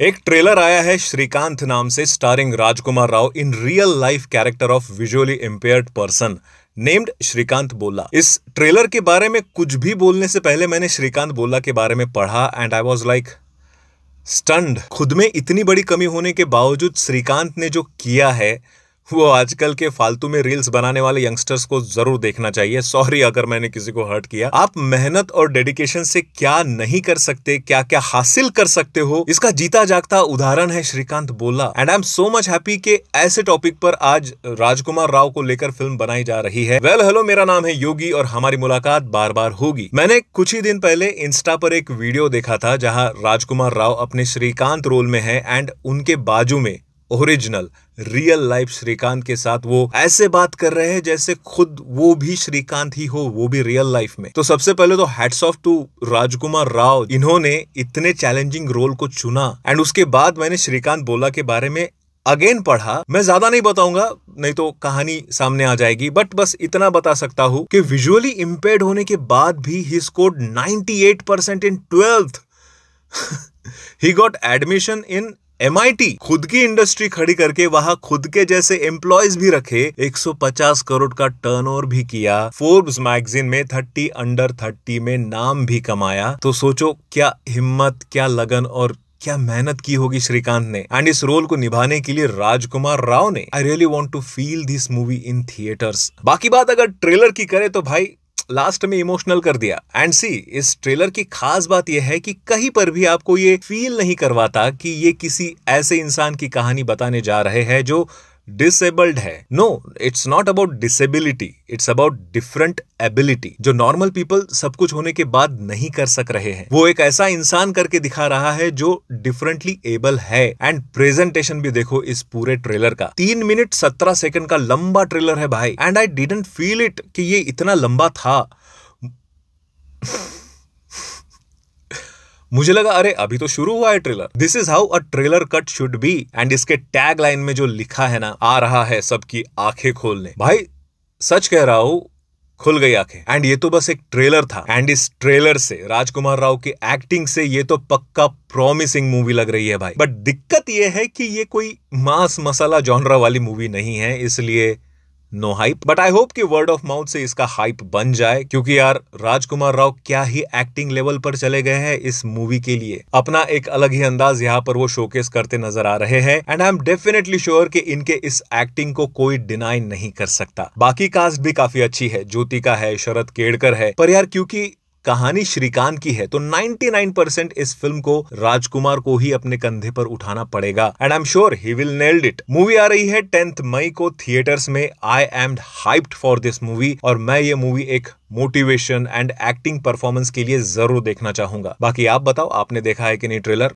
एक ट्रेलर आया है श्रीकांत नाम से starring Rajkumar Rao in real life character of visually impaired person named Srikanth Bolla इस ट्रेलर के बारे में कुछ भी बोलने से पहले मैंने श्रीकांत बोला के बारे में पढ़ा and I was like stunned खुद में इतनी बड़ी कमी होने के बावजूद श्रीकांत ने जो किया है वो आजकल के फालतू में रील्स बनाने वाले यंगस्टर्स को जरूर देखना चाहिए सॉरी अगर मैंने किसी को हर्ट किया आप मेहनत और डेडिकेशन से क्या नहीं कर सकते क्या क्या हासिल कर सकते हो इसका जीता जागता उदाहरण है Srikanth Bolla and I am so much happy के ऐसे टॉपिक पर आज राजकुमार राव को लेकर फिल्म बनाई जा रही है वेल well, हेलो मेरा नाम है योगी और हमारी मुलाकात बार बार होगी मैंने कुछ ही दिन पहले इंस्टा पर एक वीडियो देखा था जहाँ राजकुमार राव अपने श्रीकांत रोल में है एंड उनके बाजू में ओरिजिनल रियल लाइफ श्रीकांत के साथ वो ऐसे बात कर रहे हैं जैसे खुद वो भी श्रीकांत ही हो वो भी रियल लाइफ में तो सबसे पहले तो hats off to Rajkumar Rao इन्होंने इतने चैलेंजिंग रोल को चुना एंड उसके बाद मैंने श्रीकांत बोला के बारे में अगेन पढ़ा मैं ज्यादा नहीं बताऊंगा नहीं तो कहानी सामने आ जाएगी बट बस इतना बता सकता हूं कि विजुअली इम्पेयर्ड होने के बाद भी he scored 98 percent in twelfth he got admission in M खुद की इंडस्ट्री खड़ी करके वहाँ खुद के जैसे एम्प्लॉयज भी रखे 150 करोड़ का टर्न भी किया फोर्ब्स मैगजीन में 30 अंडर 30 में नाम भी कमाया तो सोचो क्या हिम्मत क्या लगन और क्या मेहनत की होगी श्रीकांत ने एंड इस रोल को निभाने के लिए राजकुमार राव ने I really want to feel this movie in theatres बाकी बात अगर ट्रेलर की करे तो भाई लास्ट में इमोशनल कर दिया एंड सी इस ट्रेलर की खास बात यह है कि कहीं पर भी आपको ये फील नहीं करवाता कि ये किसी ऐसे इंसान की कहानी बताने जा रहे हैं जो डिसेबल्ड है no it's not about disability it's about different ability जो नॉर्मल पीपल सब कुछ होने के बाद नहीं कर सक रहे हैं वो एक ऐसा इंसान करके दिखा रहा है जो डिफरेंटली एबल है एंड प्रेजेंटेशन भी देखो इस पूरे ट्रेलर का तीन मिनट सत्रह सेकंड का लंबा ट्रेलर है भाई and I didn't feel it कि ये इतना लंबा था मुझे लगा अरे अभी तो शुरू हुआ है trailer this is how a trailer cut should be and इसके टैग लाइन में जो लिखा है ना आ रहा है सबकी आंखें खोलने भाई सच कह रहा हूं खुल गई आंखें एंड ये तो बस एक ट्रेलर था एंड इस ट्रेलर से राजकुमार राव की एक्टिंग से ये तो पक्का प्रॉमिसिंग मूवी लग रही है भाई बट दिक्कत ये है कि ये कोई मांस मसाला जॉनरा वाली मूवी नहीं है इसलिए no hype but I hope कि वर्ड ऑफ माउथ से इसका हाइप बन जाए क्योंकि यार राजकुमार राव क्या ही एक्टिंग लेवल पर चले गए हैं इस मूवी के लिए अपना एक अलग ही अंदाज यहाँ पर वो शोकेस करते नजर आ रहे हैं and I am definitely sure कि इनके इस एक्टिंग को कोई डिनाई नहीं कर सकता बाकी कास्ट भी काफी अच्छी है ज्योति का है शरद केड़कर है पर यार क्योंकि कहानी श्रीकांत की है तो 99% इस फिल्म को राजकुमार को ही अपने कंधे पर उठाना पड़ेगा and I am sure he will nailed it movie आ रही है टेंथ मई को थिएटर्स में I am hyped for this movie और मैं ये मूवी एक मोटिवेशन एंड एक्टिंग परफॉर्मेंस के लिए जरूर देखना चाहूंगा बाकी आप बताओ आपने देखा है कि नहीं ट्रेलर